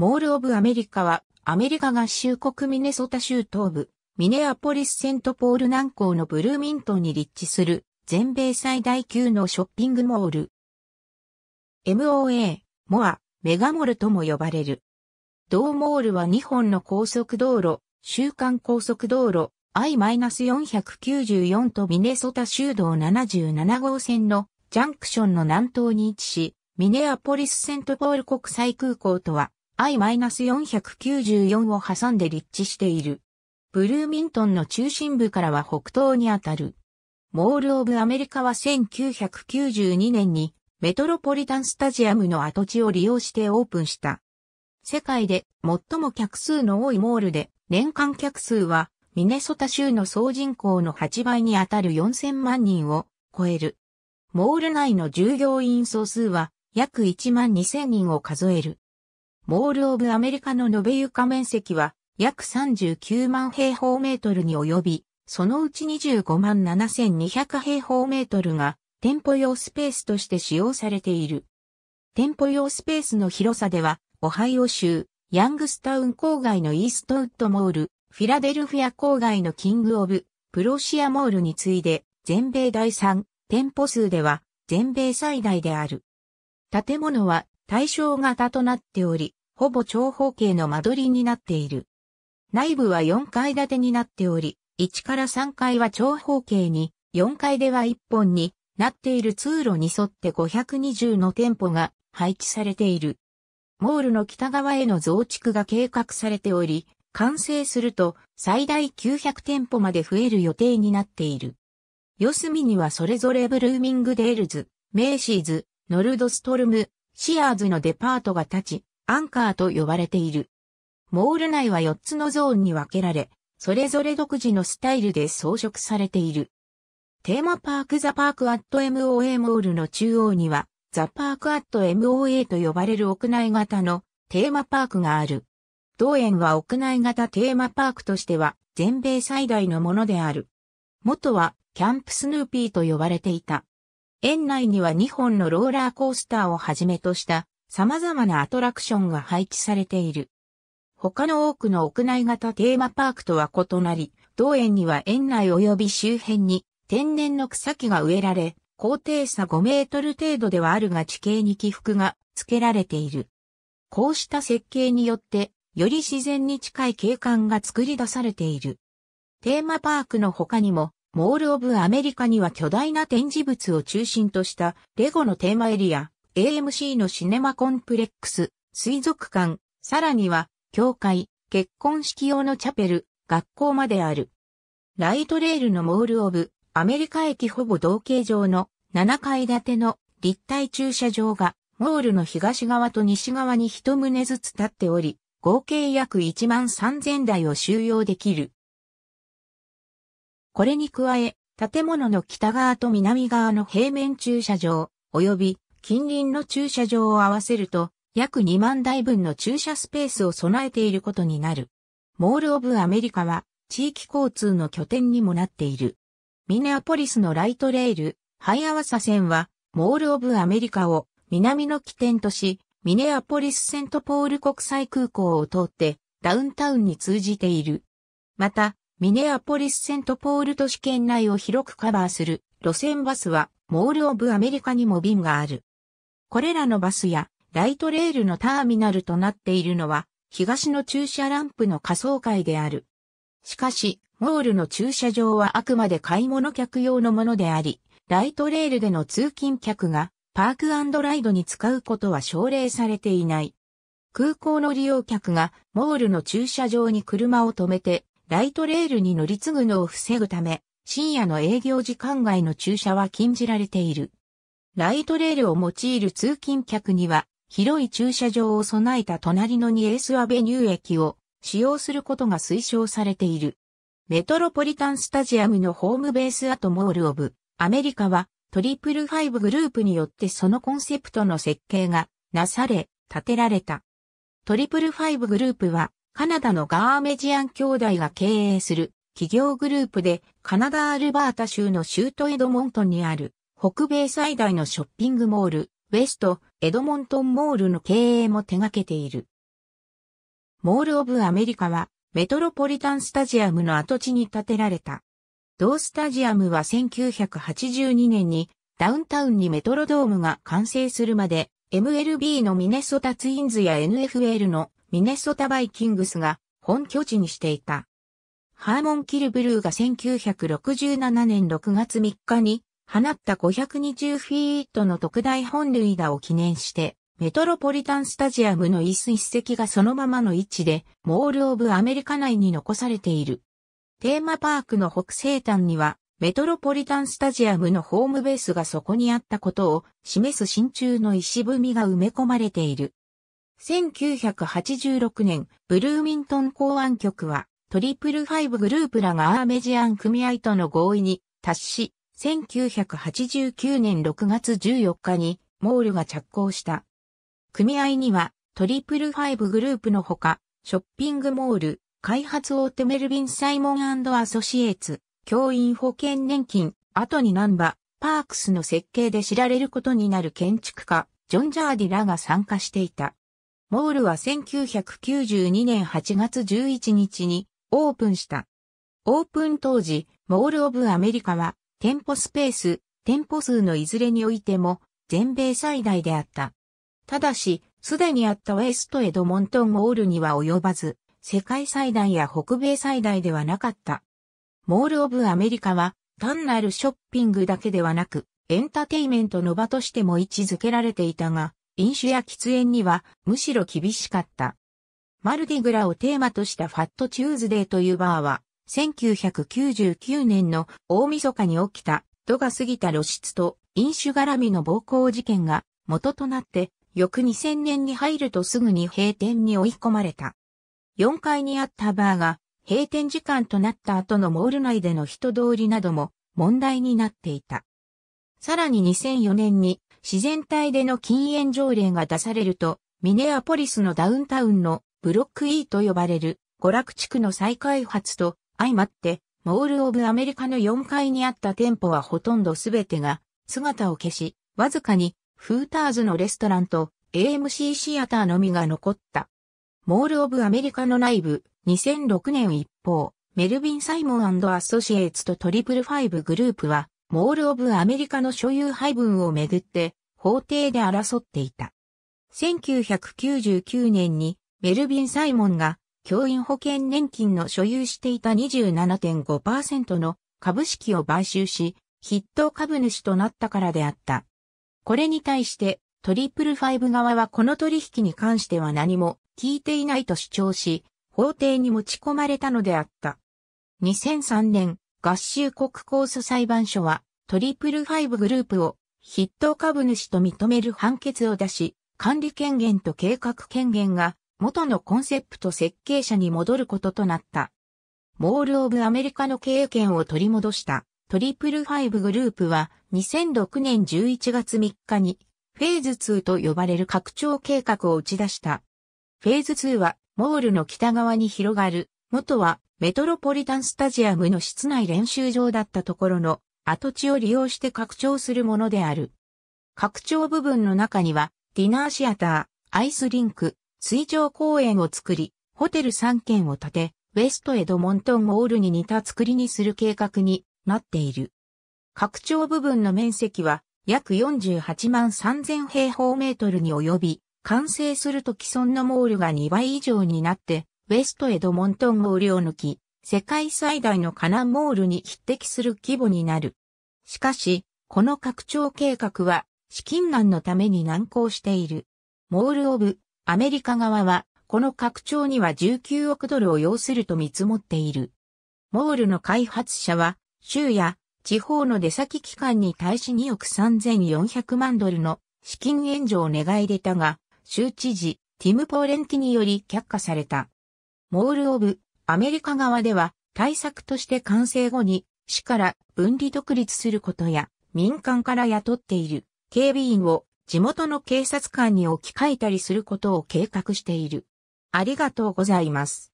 モール・オブ・アメリカは、アメリカ合衆国ミネソタ州東部、ミネアポリス・セントポール南港のブルーミントンに立地する、全米最大級のショッピングモール。MOA、モア、メガモルとも呼ばれる。同モールは2本の高速道路、週間高速道路 I-494 とミネソタ州道77号線のジャンクションの南東に位置し、ミネアポリスセントポール国際空港とは I-494 を挟んで立地している。ブルーミントンの中心部からは北東にあたる。モール・オブ・アメリカは1992年にメトロポリタン・スタジアムの跡地を利用してオープンした。世界で最も客数の多いモールで年間客数はミネソタ州の総人口の8倍にあたる4000万人を超える。モール内の従業員総数は約1万2000人を数える。モール・オブ・アメリカの延べ床面積は約39万平方メートルに及び、そのうち25万7200平方メートルが店舗用スペースとして使用されている。店舗用スペースの広さでは、オハイオ州、ヤングスタウン郊外のイーストウッドモール、フィラデルフィア郊外のキング・オブ、プロシアモールに次いで、全米第3、店舗数では、全米最大である。建物は対象型となっており、ほぼ長方形の間取りになっている。内部は4階建てになっており、1から3階は長方形に、4階では1本になっている通路に沿って520の店舗が配置されている。モールの北側への増築が計画されており、完成すると最大900店舗まで増える予定になっている。四隅にはそれぞれブルーミングデールズ、メイシーズ、ノルドストルム、シアーズのデパートが立ち、アンカーと呼ばれている。モール内は4つのゾーンに分けられ、それぞれ独自のスタイルで装飾されている。テーマパークザパークアット MOA モールの中央には、ザパークアット MOA と呼ばれる屋内型のテーマパークがある。同園は屋内型テーマパークとしては全米最大のものである。元はキャンプスヌーピーと呼ばれていた。園内には2本のローラーコースターをはじめとした様々なアトラクションが配置されている。他の多くの屋内型テーマパークとは異なり、同園には園内及び周辺に天然の草木が植えられ、高低差5メートル程度ではあるが地形に起伏が付けられている。こうした設計によって、より自然に近い景観が作り出されている。テーマパークの他にも、モール・オブ・アメリカには巨大な展示物を中心としたレゴのテーマエリア、AMC のシネマコンプレックス、水族館、さらには、教会、結婚式用のチャペル、学校まである。ライトレールのモールオブ、アメリカ駅ほぼ同形上の7階建ての立体駐車場が、モールの東側と西側に一棟ずつ建っており、合計約1万3000台を収容できる。これに加え、建物の北側と南側の平面駐車場、及び近隣の駐車場を合わせると、約2万台分の駐車スペースを備えていることになる。モール・オブ・アメリカは地域交通の拠点にもなっている。ミネアポリスのライトレール、ハイアワサ線は、モール・オブ・アメリカを南の起点とし、ミネアポリス・セントポール国際空港を通ってダウンタウンに通じている。また、ミネアポリス・セントポール都市圏内を広くカバーする路線バスは、モール・オブ・アメリカにも便がある。これらのバスやライトレールのターミナルとなっているのは、東の駐車ランプの仮想界である。しかし、モールの駐車場はあくまで買い物客用のものであり、ライトレールでの通勤客がパークライドに使うことは奨励されていない。空港の利用客がモールの駐車場に車を止めて、ライトレールに乗り継ぐのを防ぐため、深夜の営業時間外の駐車は禁じられている。ライトレールを用いる通勤客には、広い駐車場を備えた隣のニエスアベニュー駅を使用することが推奨されている。メトロポリタンスタジアムのホームベースアトモールオブアメリカはトリプルファイブグループによってそのコンセプトの設計がなされ建てられた。トリプルファイブグループはカナダのガーメジアン兄弟が経営する企業グループでカナダアルバータ州の州都エドモントンにある北米最大のショッピングモール、ウェスト・エドモントンモールの経営も手掛けている。モール・オブ・アメリカは、メトロポリタン・スタジアムの跡地に建てられた。同スタジアムは1982年に、ダウンタウンにメトロドームが完成するまで、MLB のミネソタツインズや NFL のミネソタバイキングスが本拠地にしていた。ハーモン・キルブルーが1967年6月3日に放った520フィートの特大本塁打を記念して、メトロポリタンスタジアムの椅子一席がそのままの位置で、モールオブアメリカ内に残されている。テーマパークの北西端には、メトロポリタンスタジアムのホームベースがそこにあったことを示す真鍮の石踏みが埋め込まれている。1986年、ブルーミントン公安局は、トリプルファイブグループらがアーメジアン組合との合意に達し、1989年6月14日にモールが着工した。組合にはトリプルファイブグループのほか、ショッピングモール、開発大手メルビン・サイモンアソシエーツ、教員保険年金、後にンバ、パークスの設計で知られることになる建築家、ジョン・ジャーディらが参加していた。モールは1992年8月11日にオープンした。オープン当時、モール・オブ・アメリカは店舗スペース、店舗数のいずれにおいても、全米最大であった。ただし、すでにあったウェストエドモントンモールには及ばず、世界最大や北米最大ではなかった。モール・オブ・アメリカは、単なるショッピングだけではなく、エンターテイメントの場としても位置づけられていたが、飲酒や喫煙にはむしろ厳しかった。マルディグラをテーマとしたファットチューズデーというバーは、1999年の大晦日に起きた度が過ぎた露出と飲酒絡みの暴行事件が元となって翌2000年に入るとすぐに閉店に追い込まれた。4階にあったバーが閉店時間となった後のモール内での人通りなども問題になっていた。さらに2004年に自然体での禁煙条例が出されるとミネアポリスのダウンタウンのブロック E と呼ばれる娯楽地区の再開発と相まって、モール・オブ・アメリカの4階にあった店舗はほとんどすべてが姿を消し、わずかにフーターズのレストランと AMC シアターのみが残った。モール・オブ・アメリカの内部、2006年一方、メルビン・サイモンアソシエイツとトリプルファイブグループは、モール・オブ・アメリカの所有配分をめぐって、法廷で争っていた。1999年に、メルビン・サイモンが、教員保険年金の所有していた27.5%の株式を買収し、筆頭株主となったからであった。これに対して、トリプルファイブ側はこの取引に関しては何も聞いていないと主張し、法廷に持ち込まれたのであった。2003年、合衆国控訴裁判所は、トリプルファイブグループを筆頭株主と認める判決を出し、管理権限と計画権限が元のコンセプト設計者に戻ることとなった。モール・オブ・アメリカの経営権を取り戻したトリプルファイブグループは2006年11月3日にフェーズ2と呼ばれる拡張計画を打ち出した。フェーズ2はモールの北側に広がる、元はメトロポリタンスタジアムの室内練習場だったところの跡地を利用して拡張するものである。拡張部分の中にはディナーシアター、アイスリンク、水上公園を作り、ホテル3軒を建て、ウェストエドモントンモールに似た作りにする計画になっている。拡張部分の面積は約48万3000平方メートルに及び、完成すると既存のモールが2倍以上になって、ウェストエドモントンモールを抜き、世界最大のカナンモールに匹敵する規模になる。しかし、この拡張計画は資金難のために難航している。モール・オブ・アメリカ側は、この拡張には19億ドルを要すると見積もっている。モールの開発者は、州や地方の出先機関に対し2億3400万ドルの資金援助を願い出たが、州知事、ティム・ポーレンティにより却下された。モール・オブ、アメリカ側では、対策として完成後に、市から分離独立することや、民間から雇っている警備員を地元の警察官に置き換えたりすることを計画している。ありがとうございます。